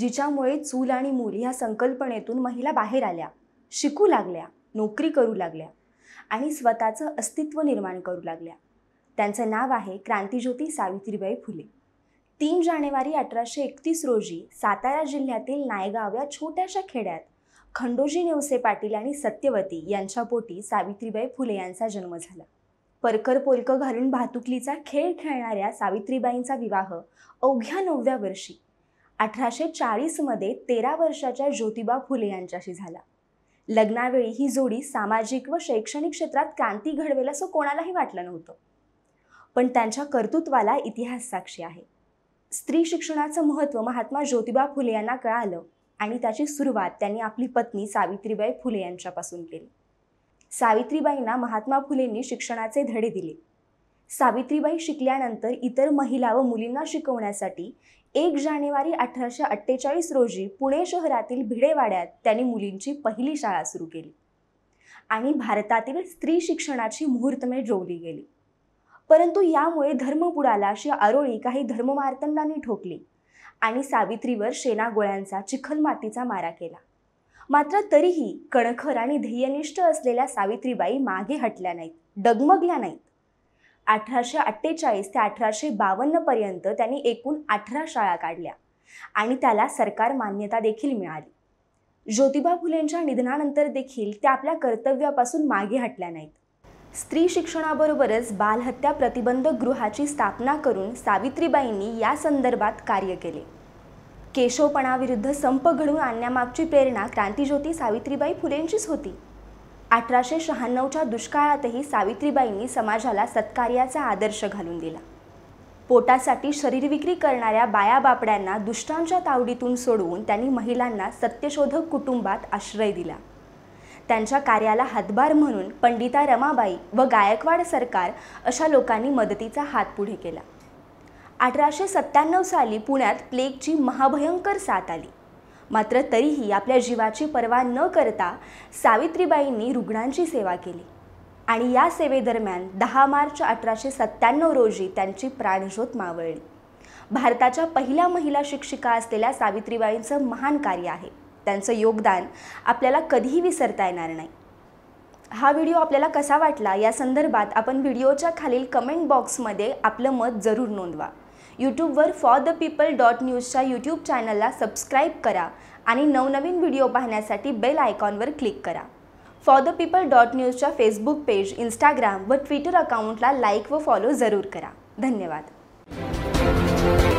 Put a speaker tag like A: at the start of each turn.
A: जिच्यामुळे चूल आणि मूल ह्या संकल्पनेतून महिला बाहेर आल्या शिकू लागल्या नोकरी करू लागल्या आणि स्वतःचं अस्तित्व निर्माण करू लागल्या त्यांचं नाव आहे क्रांतिज्योती सावित्रीबाई फुले तीन जानेवारी अठराशे एकतीस रोजी सातारा जिल्ह्यातील नायगाव या छोट्याशा खेड्यात खंडोजी नेवसे पाटील आणि सत्यवती यांच्या पोटी सावित्रीबाई फुले यांचा जन्म झाला परकर पोलकं घालून भातुकलीचा खेळ खेळणाऱ्या सावित्रीबाईंचा विवाह अवघ्या नवव्या वर्षी अठराशे चाळीसमध्ये तेरा वर्षाच्या ज्योतिबा फुले यांच्याशी झाला लग्नावेळी ही जोडी सामाजिक व शैक्षणिक क्षेत्रात क्रांती घडवेल असं कोणालाही वाटलं नव्हतं पण त्यांच्या कर्तृत्वाला इतिहास साक्षी आहे स्त्री शिक्षणाचं महत्त्व महात्मा ज्योतिबा फुले यांना कळालं आणि त्याची सुरुवात त्यांनी आपली पत्नी सावित्रीबाई फुले यांच्यापासून केली सावित्रीबाईंना महात्मा फुलेंनी शिक्षणाचे धडे दिले सावित्रीबाई शिकल्यानंतर इतर महिला व मुलींना शिकवण्यासाठी एक जानेवारी अठराशे अठ्ठेचाळीस रोजी पुणे शहरातील भिडेवाड्यात त्यांनी मुलींची पहिली शाळा सुरू केली आणि भारतातील स्त्री शिक्षणाची मुहूर्तमेळ जोवली गेली परंतु यामुळे धर्मपुडाला अशी आरोळी काही धर्ममार्तंडांनी ठोकली आणि सावित्रीवर शेना गोळ्यांचा चिखलमातीचा मारा केला मात्र तरीही कणखर आणि ध्येयनिष्ठ असलेल्या सावित्रीबाई मागे हटल्या नाहीत डगमगल्या नाहीत अठराशे अठ्ठेचाळीस ते अठराशे बावन्नपर्यंत त्यांनी एकूण अठरा शाळा काढल्या आणि त्याला सरकार मान्यता देखील मिळाली ज्योतिबा फुलेंच्या निधनानंतर देखील त्या आपल्या कर्तव्यापासून मागे हटल्या नाहीत स्त्री शिक्षणाबरोबरच बालहत्या प्रतिबंधक गृहाची स्थापना करून सावित्रीबाईंनी या संदर्भात कार्य केले केशवपणाविरुद्ध संप घडवून आणण्यामागची प्रेरणा क्रांतीज्योती सावित्रीबाई फुलेंचीच होती अठराशे शहाण्णवच्या दुष्काळातही सावित्रीबाईंनी समाजाला सत्कार्याचा आदर्श घालून दिला पोटासाठी शरीरविक्री करणाऱ्या बायाबापड्यांना दुष्टांच्या तावडीतून सोडवून त्यांनी महिलांना सत्यशोधक कुटुंबात आश्रय दिला त्यांच्या कार्याला हातभार म्हणून पंडिता रमाबाई व गायकवाड सरकार अशा लोकांनी मदतीचा हात पुढे केला अठराशे सत्त्याण्णव साली पुण्यात प्लेगची महाभयंकर साथ आली मात्र तरीही आपल्या जीवाची पर्वा न करता सावित्रीबाईंनी रुग्णांची सेवा केली आणि या सेवेदरम्यान दहा मार्च अठराशे सत्त्याण्णव रोजी त्यांची प्राणज्योत मावळली भारताच्या पहिल्या महिला शिक्षिका असलेल्या सावित्रीबाईंचं महान कार्य आहे त्यांचं योगदान आपल्याला कधीही विसरता येणार नाही हा व्हिडिओ आपल्याला कसा वाटला या संदर्भात आपण व्हिडिओच्या खालील कमेंट बॉक्समध्ये आपलं मत जरूर नोंदवा यूट्यूबवर फॉर द पीपल डॉट न्यूजच्या यूट्यूब चॅनलला सबस्क्राईब करा आणि नवनवीन व्हिडिओ पाहण्यासाठी बेल आयकॉनवर क्लिक करा फॉर द पीपल डॉट न्यूजच्या फेसबुक पेज इंस्टाग्राम व ट्विटर अकाउंटला लाईक व फॉलो जरूर करा धन्यवाद